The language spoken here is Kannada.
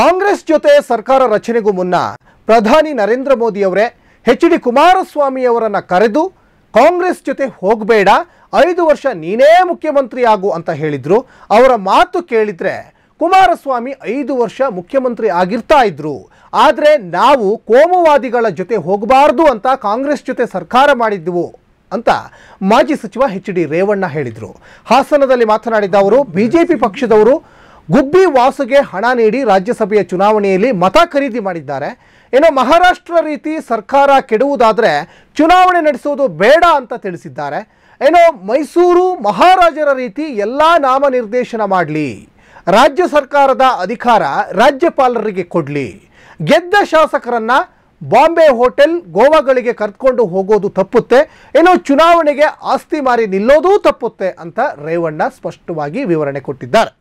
ಕಾಂಗ್ರೆಸ್ ಜೊತೆ ಸರ್ಕಾರ ರಚನೆಗೂ ಮುನ್ನ ಪ್ರಧಾನಿ ನರೇಂದ್ರ ಮೋದಿಯವರೇ ಎಚ್ ಡಿ ಕುಮಾರಸ್ವಾಮಿ ಅವರನ್ನ ಕರೆದು ಕಾಂಗ್ರೆಸ್ ಜೊತೆ ಹೋಗಬೇಡ ಐದು ವರ್ಷ ನೀನೇ ಮುಖ್ಯಮಂತ್ರಿ ಆಗು ಅಂತ ಹೇಳಿದರು ಅವರ ಮಾತು ಕೇಳಿದರೆ ಕುಮಾರಸ್ವಾಮಿ ಐದು ವರ್ಷ ಮುಖ್ಯಮಂತ್ರಿ ಆಗಿರ್ತಾ ಇದ್ರು ಆದರೆ ನಾವು ಕೋಮುವಾದಿಗಳ ಜೊತೆ ಹೋಗಬಾರ್ದು ಅಂತ ಕಾಂಗ್ರೆಸ್ ಜೊತೆ ಸರ್ಕಾರ ಮಾಡಿದ್ದೆವು ಅಂತ ಮಾಜಿ ಸಚಿವ ಎಚ್ ಡಿ ರೇವಣ್ಣ ಹೇಳಿದರು ಹಾಸನದಲ್ಲಿ ಮಾತನಾಡಿದ ಅವರು ಬಿಜೆಪಿ ಪಕ್ಷದವರು ಗುಬ್ಬಿ ವಾಸುಗೆ ಹಣ ನೀಡಿ ರಾಜ್ಯಸಭೆಯ ಚುನಾವಣೆಯಲ್ಲಿ ಮತ ಖರೀದಿ ಮಾಡಿದ್ದಾರೆ ಏನೋ ಮಹಾರಾಷ್ಟ್ರ ರೀತಿ ಸರ್ಕಾರ ಕೆಡುವುದಾದರೆ ಚುನಾವಣೆ ನಡೆಸುವುದು ಬೇಡ ಅಂತ ತಿಳಿಸಿದ್ದಾರೆ ಏನೋ ಮೈಸೂರು ಮಹಾರಾಜರ ರೀತಿ ಎಲ್ಲ ನಾಮನಿರ್ದೇಶನ ಮಾಡಲಿ ರಾಜ್ಯ ಸರ್ಕಾರದ ಅಧಿಕಾರ ರಾಜ್ಯಪಾಲರಿಗೆ ಕೊಡಲಿ ಗೆದ್ದ ಶಾಸಕರನ್ನು ಬಾಂಬೆ ಹೋಟೆಲ್ ಗೋವಾಗಳಿಗೆ ಕರೆದುಕೊಂಡು ಹೋಗೋದು ತಪ್ಪುತ್ತೆ ಏನೋ ಚುನಾವಣೆಗೆ ಆಸ್ತಿ ಮಾರಿ ನಿಲ್ಲೋದೂ ತಪ್ಪುತ್ತೆ ಅಂತ ರೇವಣ್ಣ ಸ್ಪಷ್ಟವಾಗಿ ವಿವರಣೆ ಕೊಟ್ಟಿದ್ದಾರೆ